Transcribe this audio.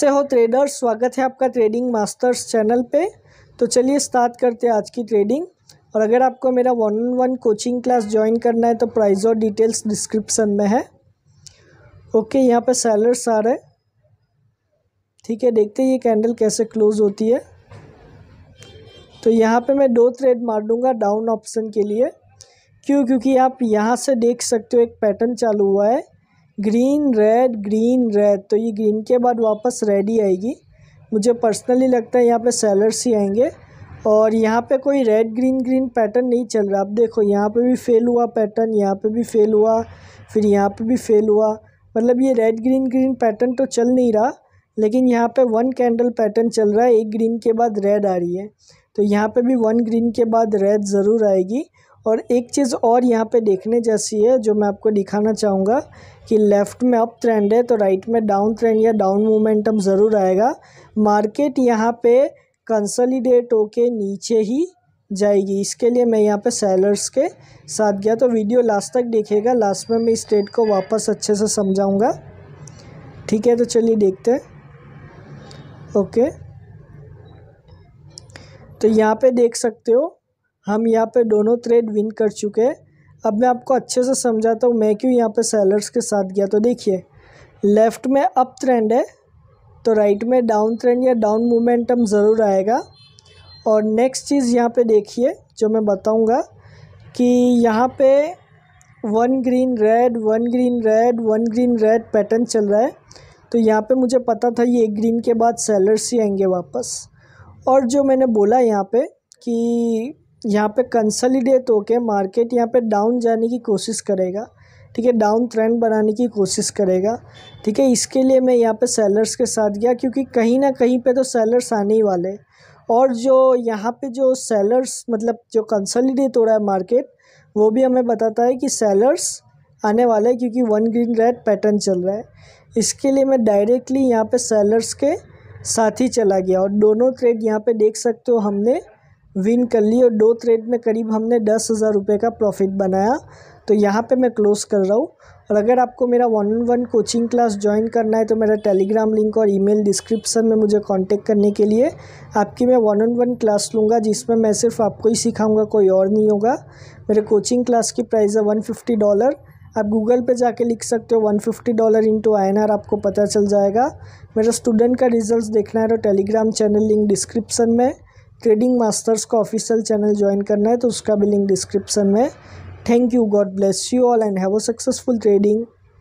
से हो ट्रेडर्स स्वागत है आपका ट्रेडिंग मास्टर्स चैनल पे तो चलिए स्टार्ट करते हैं आज की ट्रेडिंग और अगर आपको मेरा one on one coaching class join करना है तो प्राइस और डिटेल्स डिस्क्रिप्सन में है ओके यहाँ पे सैलर्स आ रहे ठीक है देखते हैं ये कैंडल कैसे क्लोज होती है तो यहाँ पर मैं दो ट्रेड मार दूँगा डाउन ऑप्शन के लिए क्यों क्योंकि आप यहाँ से देख सकते हो एक पैटर्न चालू हुआ है ग्रीन रेड ग्रीन रेड तो ये ग्रीन के बाद वापस रेड ही आएगी मुझे पर्सनली लगता है यहाँ पे सेलर्स ही आएंगे और यहाँ पे कोई रेड ग्रीन ग्रीन पैटर्न नहीं चल रहा आप देखो यहाँ पे भी फेल हुआ पैटर्न यहाँ पे भी फेल हुआ फिर यहाँ पे भी फेल हुआ मतलब ये रेड ग्रीन ग्रीन पैटर्न तो चल नहीं रहा लेकिन यहाँ पे वन कैंडल पैटर्न चल रहा है एक ग्रीन के बाद रेड आ रही है तो यहाँ पे भी वन ग्रीन के बाद रेड ज़रूर आएगी और एक चीज़ और यहाँ पे देखने जैसी है जो मैं आपको दिखाना चाहूँगा कि लेफ़्ट में अप ट्रेंड है तो राइट में डाउन ट्रेंड या डाउन मोमेंटम ज़रूर आएगा मार्केट यहाँ पे कंसोलिडेट होके नीचे ही जाएगी इसके लिए मैं यहाँ पे सेलर्स के साथ गया तो वीडियो लास्ट तक देखेगा लास्ट में मैं इस ट्रेड को वापस अच्छे से समझाऊँगा ठीक है तो चलिए देखते हैं ओके तो यहाँ पर देख सकते हो हम यहाँ पे दोनों ट्रेड विन कर चुके हैं अब मैं आपको अच्छे से समझाता हूँ मैं क्यों यहाँ पे सेलर्स के साथ गया तो देखिए लेफ़्ट में अप ट्रेंड है तो राइट में डाउन ट्रेंड या डाउन मोमेंटम ज़रूर आएगा और नेक्स्ट चीज़ यहाँ पे देखिए जो मैं बताऊँगा कि यहाँ पे one green red one green red one green red pattern चल रहा है तो यहाँ पर मुझे पता था ये ग्रीन के बाद सेलर्स ही आएंगे वापस और जो मैंने बोला यहाँ पर कि यहाँ पे कंसलिडेट होके मार्केट यहाँ पे डाउन जाने की कोशिश करेगा ठीक है डाउन ट्रेंड बनाने की कोशिश करेगा ठीक है इसके लिए मैं यहाँ पे सेलर्स के साथ गया क्योंकि कहीं ना कहीं पे तो सेलर्स आने ही वाले और जो यहाँ पे जो सेलर्स मतलब जो कंसलिडेट हो रहा है मार्केट वो भी हमें बताता है कि सेलर्स आने वाला है क्योंकि वन ग्रीन रेड पैटर्न चल रहा है इसके लिए मैं डायरेक्टली यहाँ पर सेलर्स के साथ ही चला गया और दोनों ट्रेड यहाँ पर देख सकते हो हमने विन कर ली और दो ट्रेड में करीब हमने दस हज़ार रुपये का प्रॉफिट बनाया तो यहाँ पे मैं क्लोज़ कर रहा हूँ और अगर आपको मेरा one on one coaching class join करना है तो मेरा टेलीग्राम लिंक और ईमेल डिस्क्रिप्शन में मुझे कांटेक्ट करने के लिए आपकी मैं वन ऑन वन क्लास लूँगा जिसमें मैं सिर्फ आपको ही सिखाऊँगा कोई और नहीं होगा मेरे कोचिंग क्लास की प्राइस है वन फिफ्टी डॉलर आप गूगल पे जाके लिख सकते हो one fifty dollar into I आपको पता चल जाएगा मेरा स्टूडेंट का रिजल्ट देखना है तो टेलीग्राम चैनल लिंक डिस्क्रिप्शन में ट्रेडिंग मास्टर्स का ऑफिशियल चैनल ज्वाइन करना है तो उसका भी लिंक डिस्क्रिप्शन में thank you god bless you all and have a successful trading